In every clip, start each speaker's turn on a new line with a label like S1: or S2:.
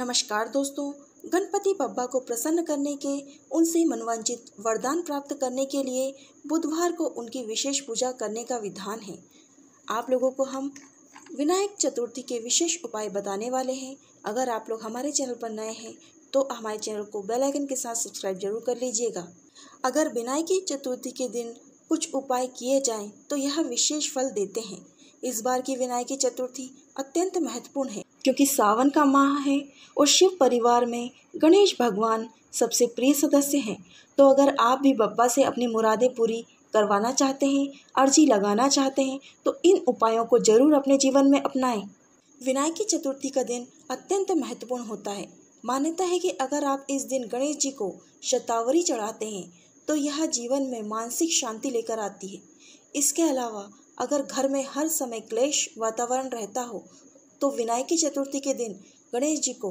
S1: नमस्कार दोस्तों गणपति बब्बा को प्रसन्न करने के उनसे मनवांचित वरदान प्राप्त करने के लिए बुधवार को उनकी विशेष पूजा करने का विधान है आप लोगों को हम विनायक चतुर्थी के विशेष उपाय बताने वाले हैं अगर आप लोग हमारे चैनल पर नए हैं तो हमारे चैनल को बेल आइकन के साथ सब्सक्राइब जरूर कर लीजिएगा अगर विनायक चतुर्थी के दिन कुछ उपाय किए जाएं तो यह विशेष फल देते हैं इस बार की विनायकी चतुर्थी अत्यंत महत्वपूर्ण है क्योंकि सावन का माह है और शिव परिवार में गणेश भगवान सबसे प्रिय सदस्य हैं तो अगर आप भी बप्पा से अपनी मुरादें पूरी करवाना चाहते हैं अर्जी लगाना चाहते हैं तो इन उपायों को जरूर अपने जीवन में अपनाएं विनायकी चतुर्थी का दिन अत्यंत महत्वपूर्ण होता है मान्यता है कि अगर आप इस दिन गणेश जी को शतावरी चढ़ाते हैं तो यह जीवन में मानसिक शांति लेकर आती है इसके अलावा अगर घर में हर समय क्लेश वातावरण रहता हो तो विनायकी चतुर्थी के दिन गणेश जी को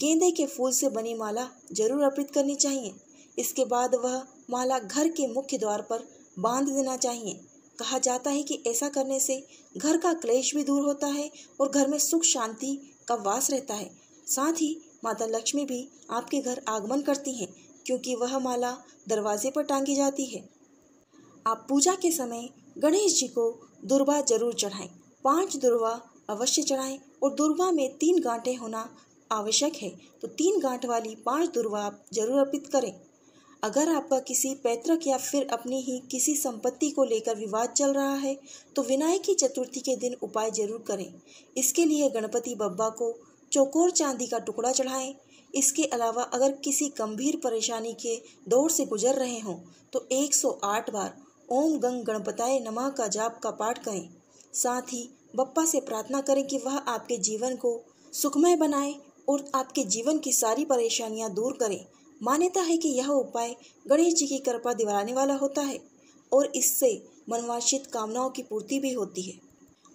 S1: गेंदे के फूल से बनी माला जरूर अर्पित करनी चाहिए इसके बाद वह माला घर के मुख्य द्वार पर बांध देना चाहिए कहा जाता है कि ऐसा करने से घर का क्लेश भी दूर होता है और घर में सुख शांति का वास रहता है साथ ही माता लक्ष्मी भी आपके घर आगमन करती हैं क्योंकि वह माला दरवाजे पर टांगी जाती है आप पूजा के समय गणेश जी को दुर्वा जरूर चढ़ाएं पांच दुर्वा अवश्य चढ़ाएं और दुर्वा में तीन गांठें होना आवश्यक है तो तीन गांठ वाली पांच दुर्वा आप जरूर अर्पित करें अगर आपका किसी पैतृक या फिर अपनी ही किसी संपत्ति को लेकर विवाद चल रहा है तो विनायक की चतुर्थी के दिन उपाय जरूर करें इसके लिए गणपति बब्बा को चौकोर चांदी का टुकड़ा चढ़ाएं इसके अलावा अगर किसी गंभीर परेशानी के दौर से गुजर रहे हों तो 108 बार ओम गंग गणपताय नमः का जाप का पाठ करें साथ ही बप्पा से प्रार्थना करें कि वह आपके जीवन को सुखमय बनाए और आपके जीवन की सारी परेशानियां दूर करें मान्यता है कि यह उपाय गणेश जी की कृपा दिवाने वाला होता है और इससे मनवाशित कामनाओं की पूर्ति भी होती है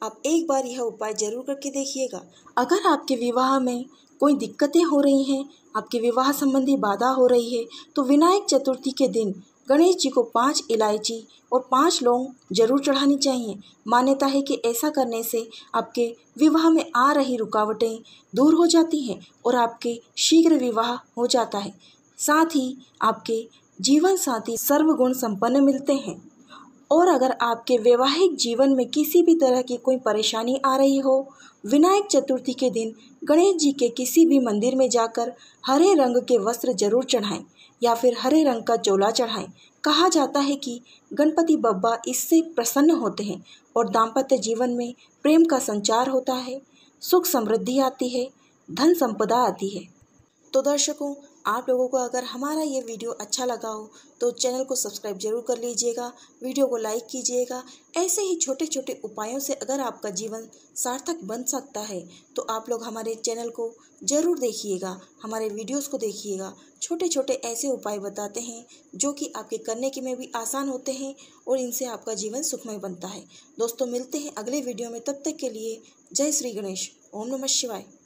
S1: आप एक बार यह उपाय जरूर करके देखिएगा अगर आपके विवाह में कोई दिक्कतें हो रही हैं आपके विवाह संबंधी बाधा हो रही है तो विनायक चतुर्थी के दिन गणेश जी को पांच इलायची और पांच लौंग जरूर चढ़ानी चाहिए मान्यता है कि ऐसा करने से आपके विवाह में आ रही रुकावटें दूर हो जाती हैं और आपके शीघ्र विवाह हो जाता है साथ ही आपके जीवन साथी सर्वगुण संपन्न मिलते हैं और अगर आपके वैवाहिक जीवन में किसी भी तरह की कोई परेशानी आ रही हो विनायक चतुर्थी के दिन गणेश जी के किसी भी मंदिर में जाकर हरे रंग के वस्त्र जरूर चढ़ाएं या फिर हरे रंग का चोला चढ़ाएं कहा जाता है कि गणपति बब्बा इससे प्रसन्न होते हैं और दाम्पत्य जीवन में प्रेम का संचार होता है सुख समृद्धि आती है धन संपदा आती है तो दर्शकों आप लोगों को अगर हमारा ये वीडियो अच्छा लगा हो तो चैनल को सब्सक्राइब जरूर कर लीजिएगा वीडियो को लाइक कीजिएगा ऐसे ही छोटे छोटे उपायों से अगर आपका जीवन सार्थक बन सकता है तो आप लोग हमारे चैनल को ज़रूर देखिएगा हमारे वीडियोस को देखिएगा छोटे छोटे ऐसे उपाय बताते हैं जो कि आपके करने के में भी आसान होते हैं और इनसे आपका जीवन सुखमय बनता है दोस्तों मिलते हैं अगले वीडियो में तब तक के लिए जय श्री गणेश ओम नमः शिवाय